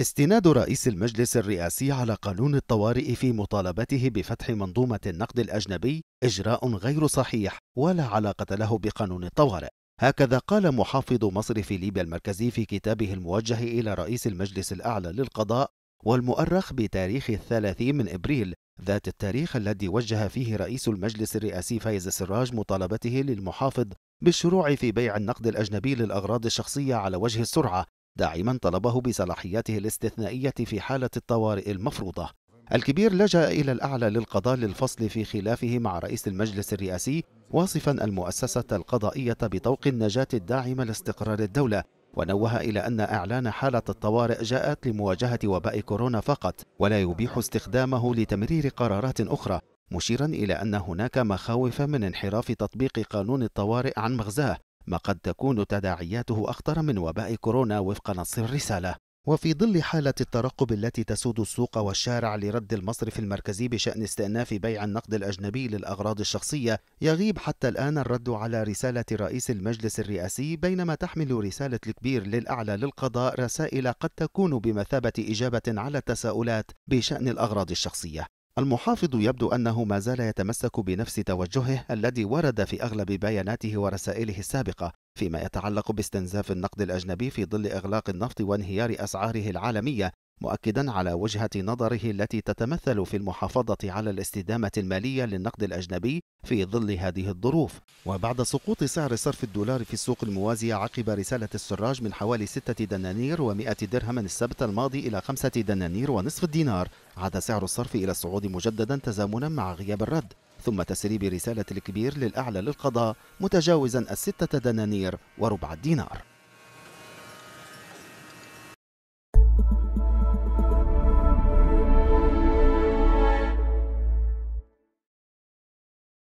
استناد رئيس المجلس الرئاسي على قانون الطوارئ في مطالبته بفتح منظومة النقد الأجنبي إجراء غير صحيح ولا علاقة له بقانون الطوارئ هكذا قال محافظ مصرف ليبيا المركزي في كتابه الموجه إلى رئيس المجلس الأعلى للقضاء والمؤرخ بتاريخ الثلاثين من إبريل ذات التاريخ الذي وجه فيه رئيس المجلس الرئاسي فايز السراج مطالبته للمحافظ بالشروع في بيع النقد الأجنبي للأغراض الشخصية على وجه السرعة داعما طلبه بصلاحياته الاستثنائية في حالة الطوارئ المفروضة الكبير لجأ إلى الأعلى للقضاء للفصل في خلافه مع رئيس المجلس الرئاسي واصفا المؤسسة القضائية بطوق النجاة الداعمة لاستقرار الدولة ونوه إلى أن إعلان حالة الطوارئ جاءت لمواجهة وباء كورونا فقط ولا يبيح استخدامه لتمرير قرارات أخرى مشيرا إلى أن هناك مخاوف من انحراف تطبيق قانون الطوارئ عن مغزاه ما قد تكون تداعياته أخطر من وباء كورونا وفق نص الرسالة وفي ظل حالة الترقب التي تسود السوق والشارع لرد المصرف المركزي بشأن استئناف بيع النقد الأجنبي للأغراض الشخصية يغيب حتى الآن الرد على رسالة رئيس المجلس الرئاسي بينما تحمل رسالة الكبير للأعلى للقضاء رسائل قد تكون بمثابة إجابة على التساؤلات بشأن الأغراض الشخصية المحافظ يبدو أنه ما زال يتمسك بنفس توجهه الذي ورد في أغلب بياناته ورسائله السابقة فيما يتعلق باستنزاف النقد الأجنبي في ظل إغلاق النفط وانهيار أسعاره العالمية مؤكدا على وجهه نظره التي تتمثل في المحافظه على الاستدامه الماليه للنقد الاجنبي في ظل هذه الظروف وبعد سقوط سعر صرف الدولار في السوق الموازيه عقب رساله السراج من حوالي 6 دنانير و100 درهم السبت الماضي الى 5 دنانير ونصف الدينار عاد سعر الصرف الى الصعود مجددا تزامنا مع غياب الرد ثم تسريب رسالة الكبير للأعلى للقضاء متجاوزا الستة دنانير وربع الدينار